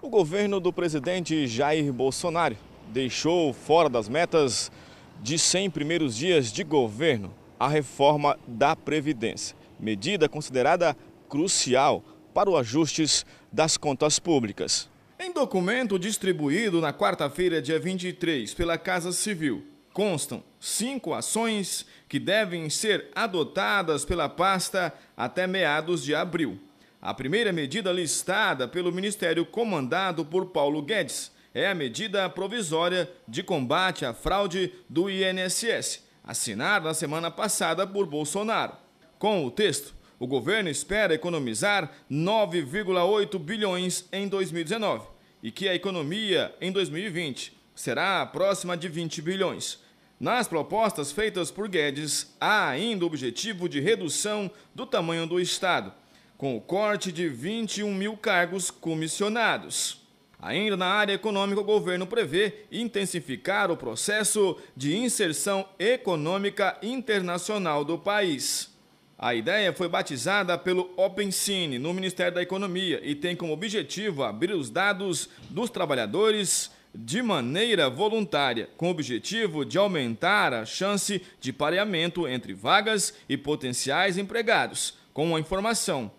O governo do presidente Jair Bolsonaro deixou fora das metas de 100 primeiros dias de governo a reforma da Previdência, medida considerada crucial para o ajustes das contas públicas. Em documento distribuído na quarta-feira, dia 23, pela Casa Civil, constam cinco ações que devem ser adotadas pela pasta até meados de abril. A primeira medida listada pelo ministério comandado por Paulo Guedes é a medida provisória de combate à fraude do INSS, assinada na semana passada por Bolsonaro. Com o texto, o governo espera economizar 9,8 bilhões em 2019 e que a economia em 2020 será próxima de 20 bilhões. Nas propostas feitas por Guedes, há ainda o objetivo de redução do tamanho do Estado com o corte de 21 mil cargos comissionados. Ainda na área econômica, o governo prevê intensificar o processo de inserção econômica internacional do país. A ideia foi batizada pelo OpenCine no Ministério da Economia e tem como objetivo abrir os dados dos trabalhadores de maneira voluntária, com o objetivo de aumentar a chance de pareamento entre vagas e potenciais empregados, com a informação